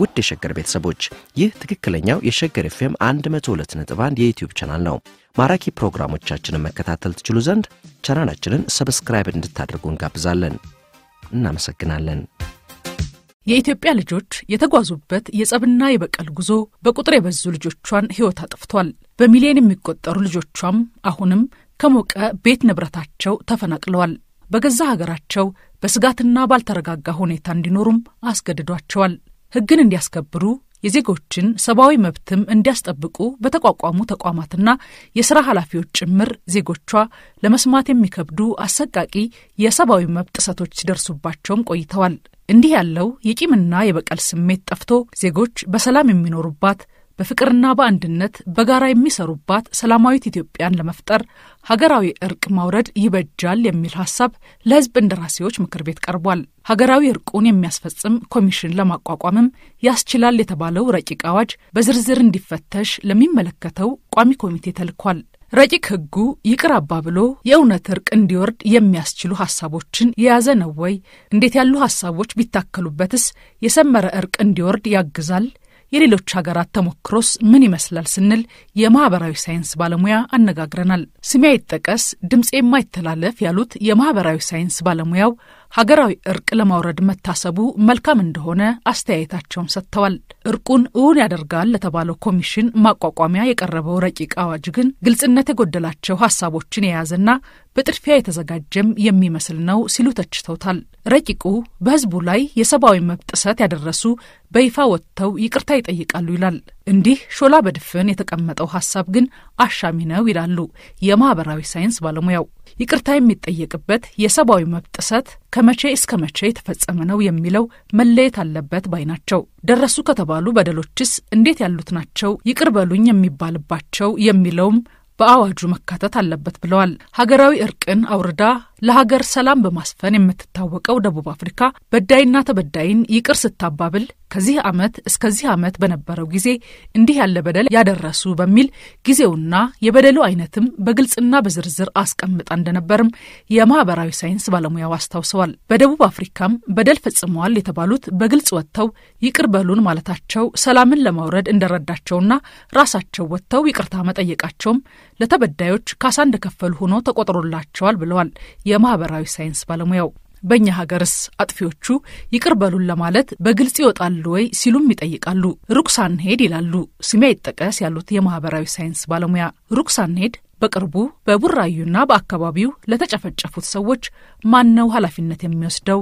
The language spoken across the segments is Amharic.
ውድ የሸገር ቤተሰቦች ይህ ትክክለኛው የሸገር ኤፍኤም 102.1 የዩትዩብ ቻናል ነው። ማራኪ ፕሮግራሞቻችንን መከታተል ትችሉ ዘንድ ቻናላችንን ሰብስክራይብ እንድታደርጉ እንጋብዛለን። እናመሰግናለን። የኢትዮጵያ ልጆች የተጓዙበት የጸብና የበቀል ጉዞ በቁጥር የበዙ ልጆቿን ሕይወት አጥፍቷል። በሚሊዮን የሚቆጠሩ ልጆቿም አሁንም ከሞቀ ቤት ንብረታቸው ተፈናቅለዋል። በገዛ ሀገራቸው በስጋትና ባልተረጋጋ ሁኔታ እንዲኖሩም አስገድዷቸዋል። ሕግን እንዲያስከብሩ የዜጎችን ሰብአዊ መብትም እንዲያስጠብቁ በተቋቋሙ ተቋማትና የሥራ ኃላፊዎች ጭምር ዜጎቿ ለመስማት የሚከብዱ አሰቃቂ የሰብአዊ መብት ጥሰቶች ሲደርሱባቸውም ቆይተዋል። እንዲህ ያለው የቂምና የበቀል ስሜት ጠፍቶ ዜጎች በሰላም የሚኖሩባት በፍቅርና በአንድነት በጋራ የሚሰሩባት ሰላማዊት ኢትዮጵያን ለመፍጠር ሀገራዊ እርቅ ማውረድ ይበጃል የሚል ሀሳብ ለሕዝብ እንደራሴዎች ምክር ቤት ቀርቧል። ሀገራዊ እርቁን የሚያስፈጽም ኮሚሽን ለማቋቋምም ያስችላል የተባለው ረቂቅ አዋጅ በዝርዝር እንዲፈተሽ ለሚመለከተው ቋሚ ኮሚቴ ተልኳል። ረቂቅ ሕጉ ይቅር አባብሎ የእውነት እርቅ እንዲወርድ የሚያስችሉ ሀሳቦችን የያዘ ነው ወይ? እንዴት ያሉ ሀሳቦች ቢታከሉበትስ የሰመረ እርቅ እንዲወርድ ያግዛል የሌሎች ሀገራት ተሞክሮስ ምን ይመስላል ስንል የማህበራዊ ሳይንስ ባለሙያ አነጋግረናል። ስሜ አይጠቀስ ድምፄ የማይተላለፍ ያሉት የማህበራዊ ሳይንስ ባለሙያው ሀገራዊ እርቅ ለማውረድ መታሰቡ መልካም እንደሆነ አስተያየታቸውን ሰጥተዋል። እርቁን እውን ያደርጋል ለተባለው ኮሚሽን ማቋቋሚያ የቀረበው ረቂቅ አዋጅ ግን ግልጽነት የጎደላቸው ሀሳቦችን የያዘና በጥድፊያ የተዘጋጀም የሚመስል ነው ሲሉ ተችተውታል። ረቂቁ በሕዝቡ ላይ የሰብአዊ መብት ጥሰት ያደረሱ በይፋ ወጥተው ይቅርታ ይጠይቃሉ ይላል። እንዲህ ሾላ በድፍን የተቀመጠው ሀሳብ ግን አሻሚ ነው ይላሉ የማህበራዊ ሳይንስ ባለሙያው። ይቅርታ የሚጠየቅበት የሰብአዊ መብት ጥሰት ከመቼ እስከ መቼ የተፈጸመ ነው የሚለው መለየት አለበት ባይ ናቸው። ደረሱ ከተባሉ በደሎችስ እንዴት ያሉት ናቸው ይቅር በሉኝ የሚባልባቸው የሚለውም በአዋጁ መካተት አለበት ብለዋል። ሀገራዊ እርቅን አውርዳ ለሀገር ሰላም በማስፈን የምትታወቀው ደቡብ አፍሪካ በዳይና ተበዳይን ይቅር ስታባብል ከዚህ ዓመት እስከዚህ ዓመት በነበረው ጊዜ እንዲህ ያለ በደል ያደረሱ በሚል ጊዜውና የበደሉ አይነትም በግልጽና በዝርዝር አስቀምጣ እንደነበርም የማህበራዊ ሳይንስ ባለሙያው አስታውሰዋል። በደቡብ አፍሪካም በደል ፈጽመዋል የተባሉት በግልጽ ወጥተው ይቅር በሉን ማለታቸው ሰላምን ለማውረድ እንደረዳቸውና ራሳቸው ወጥተው ይቅርታ መጠየቃቸውም ለተበዳዮች ካሳ እንደከፈሉ ሆኖ ተቆጥሮላቸዋል ብለዋል። የማህበራዊ ሳይንስ ባለሙያው። በእኛ ሀገርስ አጥፊዎቹ ይቅር በሉን ለማለት በግልጽ ይወጣሉ ወይ ሲሉም ይጠይቃሉ። ሩቅ ሳንሄድ ይላሉ ስሜ ይጠቀስ ያሉት የማህበራዊ ሳይንስ ባለሙያ ሩቅ ሳንሄድ በቅርቡ በቡራዩና በአካባቢው ለተጨፈጨፉት ሰዎች ማንነው ኃላፊነት የሚወስደው?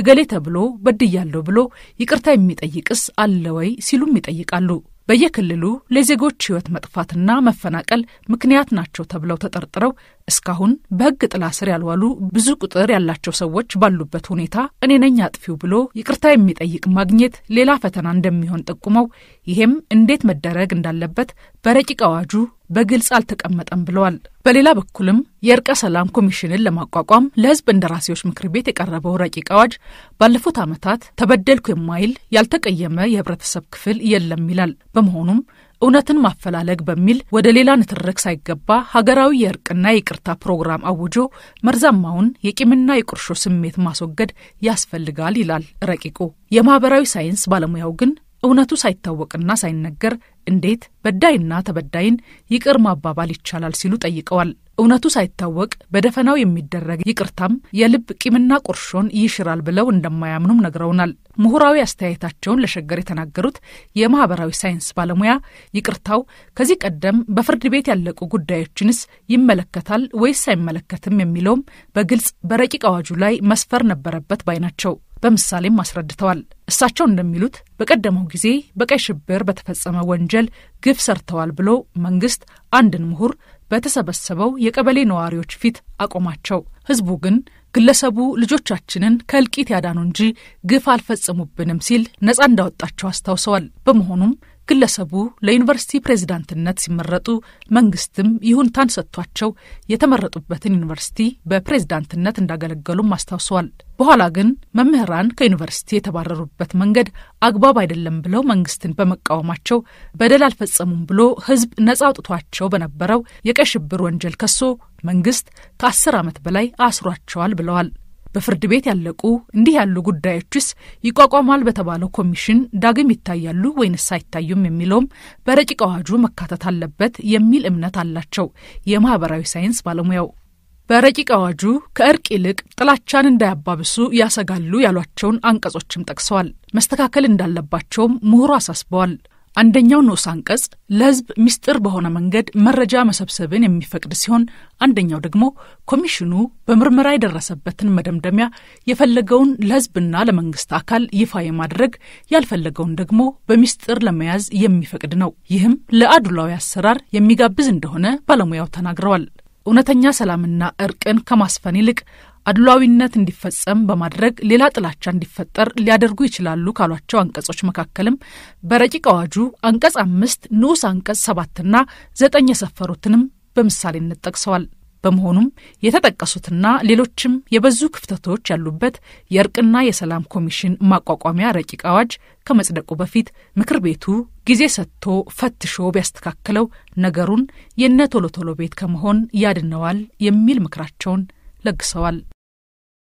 እገሌ ተብሎ በድያለሁ ብሎ ይቅርታ የሚጠይቅስ አለ ወይ ሲሉም ይጠይቃሉ። በየክልሉ ለዜጎች ሕይወት መጥፋትና መፈናቀል ምክንያት ናቸው ተብለው ተጠርጥረው እስካሁን በሕግ ጥላ ስር ያልዋሉ ብዙ ቁጥር ያላቸው ሰዎች ባሉበት ሁኔታ እኔ ነኝ አጥፊው ብሎ ይቅርታ የሚጠይቅ ማግኘት ሌላ ፈተና እንደሚሆን ጠቁመው ይሄም እንዴት መደረግ እንዳለበት በረቂቅ አዋጁ በግልጽ አልተቀመጠም ብለዋል። በሌላ በኩልም የእርቀ ሰላም ኮሚሽንን ለማቋቋም ለሕዝብ እንደራሴዎች ምክር ቤት የቀረበው ረቂቅ አዋጅ ባለፉት ዓመታት ተበደልኩ የማይል ያልተቀየመ የህብረተሰብ ክፍል የለም ይላል። በመሆኑም እውነትን ማፈላለግ በሚል ወደ ሌላ ንትርክ ሳይገባ ሀገራዊ የእርቅና የይቅርታ ፕሮግራም አውጆ መርዛማውን የቂምና የቁርሾ ስሜት ማስወገድ ያስፈልጋል ይላል ረቂቁ። የማህበራዊ ሳይንስ ባለሙያው ግን እውነቱ ሳይታወቅና ሳይነገር እንዴት በዳይና ተበዳይን ይቅር ማባባል ይቻላል ሲሉ ጠይቀዋል። እውነቱ ሳይታወቅ በደፈናው የሚደረግ ይቅርታም የልብ ቂምና ቁርሾን ይሽራል ብለው እንደማያምኑም ነግረውናል። ምሁራዊ አስተያየታቸውን ለሸገር የተናገሩት የማህበራዊ ሳይንስ ባለሙያ ይቅርታው ከዚህ ቀደም በፍርድ ቤት ያለቁ ጉዳዮችንስ ይመለከታል ወይስ አይመለከትም የሚለውም በግልጽ በረቂቅ አዋጁ ላይ መስፈር ነበረበት ባይ ናቸው። በምሳሌም አስረድተዋል። እሳቸው እንደሚሉት በቀደመው ጊዜ በቀይ ሽብር በተፈጸመ ወንጀል ግፍ ሰርተዋል ብሎ መንግስት አንድን ምሁር በተሰበሰበው የቀበሌ ነዋሪዎች ፊት አቆማቸው። ህዝቡ ግን ግለሰቡ ልጆቻችንን ከእልቂት ያዳኑ እንጂ ግፍ አልፈጸሙብንም ሲል ነፃ እንዳወጣቸው አስታውሰዋል። በመሆኑም ግለሰቡ ለዩኒቨርሲቲ ፕሬዚዳንትነት ሲመረጡ መንግስትም ይሁንታን ሰጥቷቸው የተመረጡበትን ዩኒቨርሲቲ በፕሬዚዳንትነት እንዳገለገሉም አስታውሰዋል። በኋላ ግን መምህራን ከዩኒቨርሲቲ የተባረሩበት መንገድ አግባብ አይደለም ብለው መንግስትን በመቃወማቸው በደል አልፈጸሙም ብሎ ህዝብ ነጻ አውጥቷቸው በነበረው የቀይ ሽብር ወንጀል ከሶ መንግስት ከአስር ዓመት በላይ አስሯቸዋል ብለዋል። በፍርድ ቤት ያለቁ እንዲህ ያሉ ጉዳዮችስ ይቋቋማል በተባለው ኮሚሽን ዳግም ይታያሉ ወይንስ አይታዩም የሚለውም በረቂቅ አዋጁ መካተት አለበት የሚል እምነት አላቸው የማህበራዊ ሳይንስ ባለሙያው። በረቂቅ አዋጁ ከእርቅ ይልቅ ጥላቻን እንዳያባብሱ ያሰጋሉ ያሏቸውን አንቀጾችም ጠቅሰዋል። መስተካከል እንዳለባቸውም ምሁሩ አሳስበዋል። አንደኛው ንዑስ አንቀጽ ለሕዝብ ሚስጥር በሆነ መንገድ መረጃ መሰብሰብን የሚፈቅድ ሲሆን አንደኛው ደግሞ ኮሚሽኑ በምርመራ የደረሰበትን መደምደሚያ የፈለገውን ለሕዝብና ለመንግስት አካል ይፋ የማድረግ ያልፈለገውን ደግሞ በሚስጥር ለመያዝ የሚፈቅድ ነው። ይህም ለአድሏዊ አሰራር የሚጋብዝ እንደሆነ ባለሙያው ተናግረዋል። እውነተኛ ሰላምና እርቅን ከማስፈን ይልቅ አድሏዊነት እንዲፈጸም በማድረግ ሌላ ጥላቻ እንዲፈጠር ሊያደርጉ ይችላሉ ካሏቸው አንቀጾች መካከልም በረቂቅ አዋጁ አንቀጽ አምስት ንዑስ አንቀጽ ሰባትና ዘጠኝ የሰፈሩትንም በምሳሌነት ጠቅሰዋል። በመሆኑም የተጠቀሱትና ሌሎችም የበዙ ክፍተቶች ያሉበት የእርቅና የሰላም ኮሚሽን ማቋቋሚያ ረቂቅ አዋጅ ከመጽደቁ በፊት ምክር ቤቱ ጊዜ ሰጥቶ ፈትሾ ቢያስተካክለው ነገሩን የነ ቶሎ ቶሎ ቤት ከመሆን ያድነዋል የሚል ምክራቸውን ለግሰዋል።